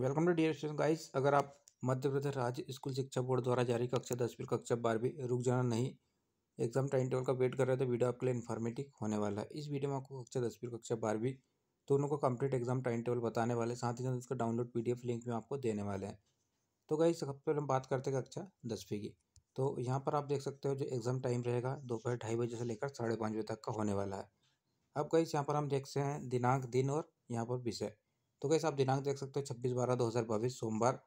welcome to dear student guys अगर आप मध्य प्रदेश राज्य स्कूल शिक्षा बोर्ड द्वारा जारी कक्षा दसवीं कक्षा बारहवीं रुक जाना नहीं एग्जाम टाइम टेबल का वेट कर रहे हैं तो वीडियो आपके लिए इन्फॉर्मेटिव होने वाला है इस वीडियो में आपको कक्षा दसवीं कक्षा बारहवीं दोनों का कंप्लीट एग्जाम टाइम टेबल बताने वाले साथ ही साथ इसका डाउनलोड पी लिंक में आपको देने वाले हैं तो गाइस सबसे पहले हम बात करते हैं कक्षा दसवीं की तो यहाँ पर आप देख सकते हो जो एग्ज़ाम टाइम रहेगा दोपहर ढाई बजे से लेकर साढ़े पाँच बजे तक का होने वाला है अब गाइस यहाँ पर हम देखते हैं दिनांक दिन और यहाँ पर विषय तो कैसे आप दिनांक देख सकते हो छब्बीस बारह दो हज़ार बाईस सोमवार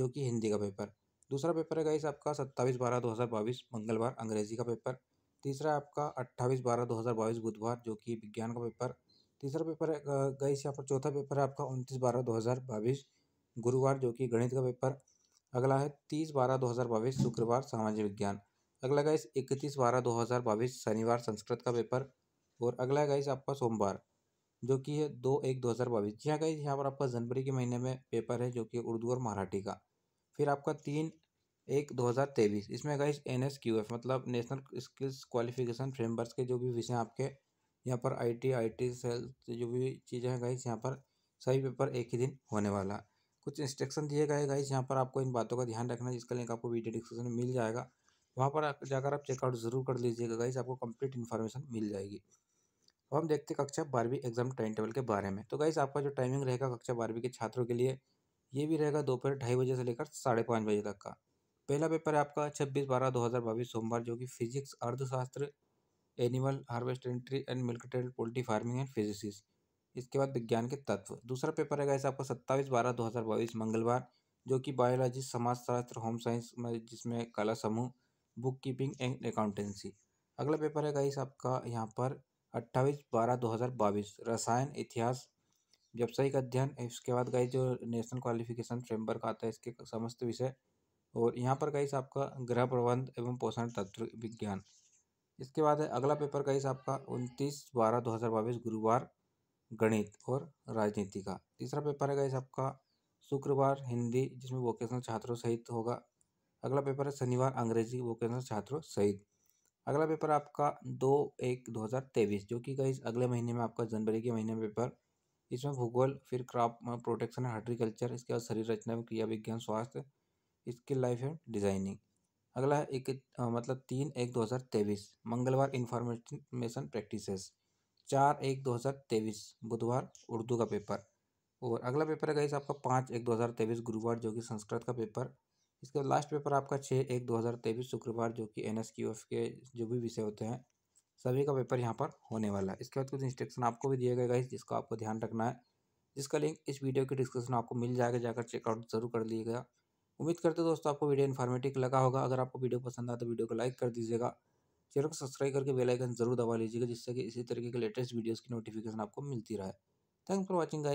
जो कि हिंदी का पेपर दूसरा पेपर है गाइस आपका सत्ताईस बारह दो हज़ार बाईस मंगलवार अंग्रेजी का पेपर तीसरा आपका अट्ठाईस बारह दो हज़ार बाईस बुधवार जो कि विज्ञान का पेपर तीसरा पेपर है गई यहाँ पर चौथा पेपर है आपका उनतीस बारह दो हज़ार बाईस गुरुवार जो कि गणित का पेपर अगला है तीस बारह दो हज़ार बाईस शुक्रवार सामाजिक विज्ञान अगला गाइस इकतीस बारह दो हज़ार बाईस शनिवार संस्कृत का पेपर और अगला गाइस आपका सोमवार जो कि है दो एक दो हज़ार बाईस जी हाँ गई यहाँ पर आपका जनवरी के महीने में पेपर है जो कि उर्दू और मराठी का फिर आपका तीन एक दो हज़ार तेईस इसमें guys N S Q F मतलब नेशनल स्किल्स क्वालिफिकेशन फ्रेमवर्क के जो भी विषय आपके यहाँ पर I T I T sales जो भी चीज़ें हैं गाइस यहाँ पर सही पेपर एक ही दिन होने वाला कुछ इंस्ट्रक्शन दिए गए गाइस यहाँ पर आपको इन बातों का ध्यान रखना है जिसका लिंक आपको वीडियो डिस्क्रिप्शन में मिल जाएगा वहाँ पर जाकर आप चेकआउट ज़रूर कर लीजिएगा गाइस आपको कंप्लीट इन्फॉर्मेशन मिल जाएगी अब हम देखते हैं कक्षा बारहवीं एग्जाम टाइम टेबल के बारे में तो गाइस आपका जो टाइमिंग रहेगा कक्षा बारहवीं के छात्रों के लिए ये भी रहेगा दोपहर ढाई बजे से लेकर साढ़े पाँच बजे तक का पहला पेपर है आपका छब्बीस बारह दो हज़ार बाईस सोमवार जो कि फिजिक्स अर्थशास्त्र animal harvest entry and milk trade poultry farming and physics इसके बाद विज्ञान के तत्व दूसरा पेपर है गाइस आपका सत्ताईस बारह दो हज़ार बाईस मंगलवार जो कि बायोलॉजी समाजशास्त्र होम साइंस में जिसमें कला समूह बुक कीपिंग एंड अकाउंटेंसी अगला पेपर है गाइस आपका यहाँ पर अट्ठाईस बारह दो हज़ार बाईस रसायन इतिहास व्यावसायिक अध्ययन इसके बाद गई जो नेशनल क्वालिफिकेशन फ्रेमवर्क आता है इसके समस्त विषय और यहाँ पर गई आपका ग्रह प्रबंध एवं पोषण तत्व विज्ञान इसके बाद है अगला पेपर गई आपका उनतीस बारह दो हज़ार बाईस गुरुवार गणित और राजनीति का तीसरा पेपर है गाइस आपका शुक्रवार हिंदी जिसमें वोकेशनल छात्रों सहित होगा अगला पेपर है शनिवार अंग्रेजी वोकेशनल छात्रों सहित अगला पेपर आपका दो एक दो हज़ार तेईस जो कि गई अगले महीने में आपका जनवरी के महीने में पेपर इसमें भूगोल फिर क्रॉप प्रोटेक्शन हार्ट्रीकल्चर इसके बाद शरीर रचना क्रिया विज्ञान स्वास्थ्य स्किल लाइफ एंड डिजाइनिंग अगला है एक आ, मतलब तीन एक दो हज़ार तेईस मंगलवार इंफॉर्मेशन प्रैक्टिसेस चार एक दो हज़ार तेईस बुधवार उर्दू का पेपर और अगला पेपर है गाइस आपका पाँच एक दो हज़ार तेईस गुरुवार जो कि संस्कृत का पेपर इसके लास्ट पेपर आपका छः एक दो हज़ार तेईस शुक्रवार जो कि एन एस क्यू एफ के जो भी विषय होते हैं सभी का पेपर यहाँ पर होने वाला है इसके बाद कुछ इंस्ट्रक्शन आपको भी दिया गया गाइस जिसका आपको ध्यान रखना है जिसका लिंक इस वीडियो के डिस्क्रिप्शन आपको मिल जाएगा जाकर चेकआउट जरूर कर लीजिएगा उम्मीद करते दोस्तों आपको वीडियो इन्फॉर्मेटिव लगा होगा अगर आपको वीडियो पसंद आए तो वीडियो को लाइक कर दीजिएगा चैनल को सब्सक्राइब करके बेल आइकन जरूर दबा लीजिएगा जिससे कि इसी तरीके के लेटेस्ट वीडियोस की नोटिफिकेशन आपको मिलती रहे थैंक फॉर वॉचिंग गाइज